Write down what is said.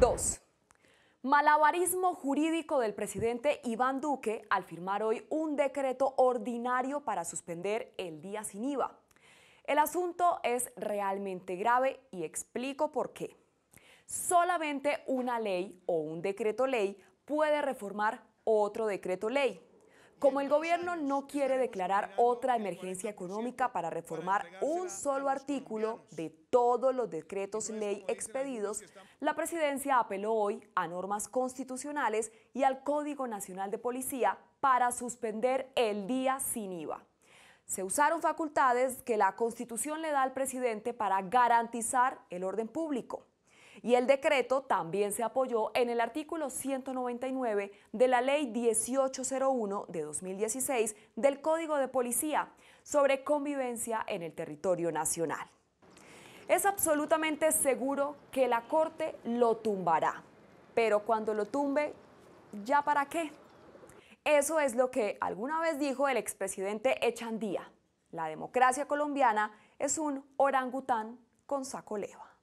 2. Malabarismo jurídico del presidente Iván Duque al firmar hoy un decreto ordinario para suspender el día sin IVA. El asunto es realmente grave y explico por qué. Solamente una ley o un decreto ley puede reformar otro decreto ley, como el gobierno no quiere declarar otra emergencia económica para reformar un solo artículo de todos los decretos ley expedidos, la presidencia apeló hoy a normas constitucionales y al Código Nacional de Policía para suspender el día sin IVA. Se usaron facultades que la Constitución le da al presidente para garantizar el orden público. Y el decreto también se apoyó en el artículo 199 de la Ley 1801 de 2016 del Código de Policía sobre convivencia en el territorio nacional. Es absolutamente seguro que la Corte lo tumbará, pero cuando lo tumbe, ¿ya para qué? Eso es lo que alguna vez dijo el expresidente Echandía. La democracia colombiana es un orangután con saco leva.